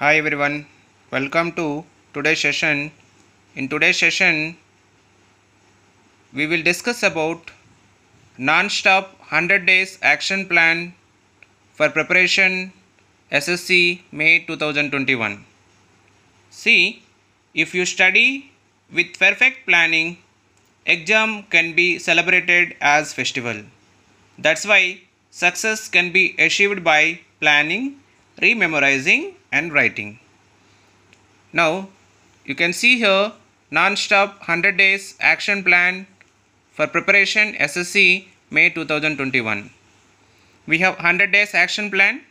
hi everyone welcome to today's session in today's session we will discuss about non-stop 100 days action plan for preparation ssc may 2021 see if you study with perfect planning exam can be celebrated as festival that's why success can be achieved by planning rememorizing and writing. Now you can see here non-stop 100 days action plan for preparation SSC May 2021. We have 100 days action plan.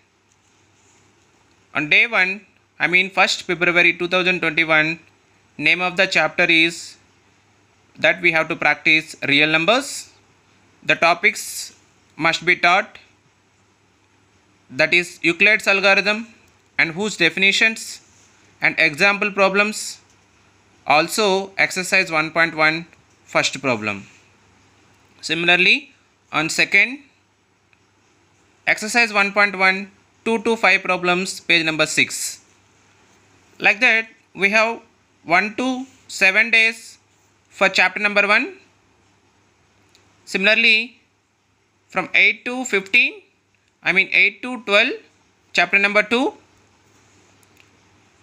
On day 1, I mean 1st February 2021, name of the chapter is that we have to practice real numbers. The topics must be taught that is Euclid's algorithm and whose definitions and example problems also exercise 1.1 first problem. Similarly, on second exercise 1.1 2 to 5 problems page number 6. Like that we have 1 to 7 days for chapter number 1. Similarly from 8 to 15 I mean 8 to 12 chapter number 2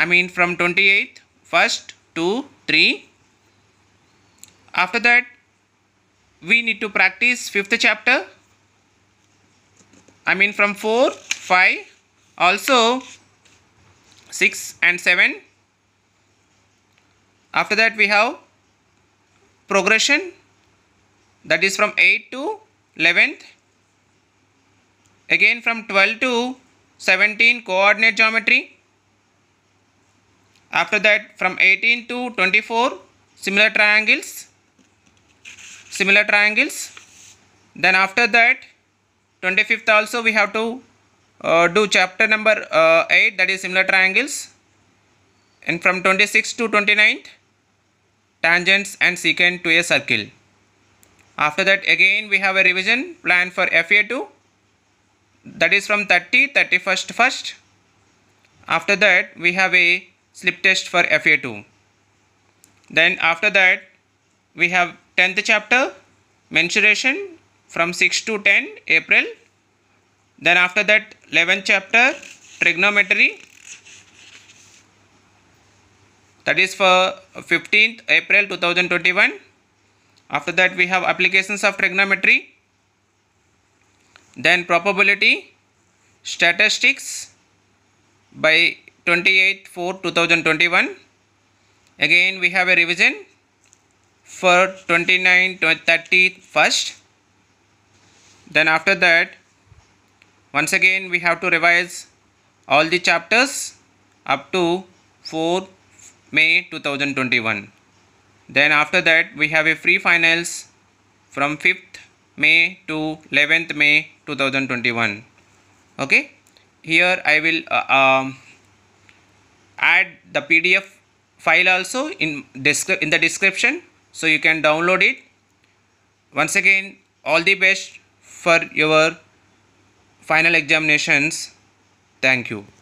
I mean from 28th, 1st, 2, 3. After that, we need to practice 5th chapter. I mean from 4, 5, also 6 and 7. After that, we have progression that is from 8 to 11th. Again from 12 to 17 coordinate geometry after that from 18 to 24 similar triangles, similar triangles. Then after that 25th also we have to uh, do chapter number uh, 8 that is similar triangles. And from 26 to 29th tangents and secant to a circle. After that again we have a revision plan for FA2 that is from 30, 31st, 1st. After that we have a slip test for FA2. Then after that, we have 10th chapter, mensuration from 6 to 10 April. Then after that, 11th chapter, trigonometry. That is for 15th April 2021. After that, we have applications of trigonometry. Then probability, statistics by Twenty eighth, 4 2021 again we have a revision for 29 30 first then after that once again we have to revise all the chapters up to 4 May 2021 then after that we have a free finals from 5th May to 11th May 2021 okay here I will uh, um, add the pdf file also in in the description so you can download it once again all the best for your final examinations thank you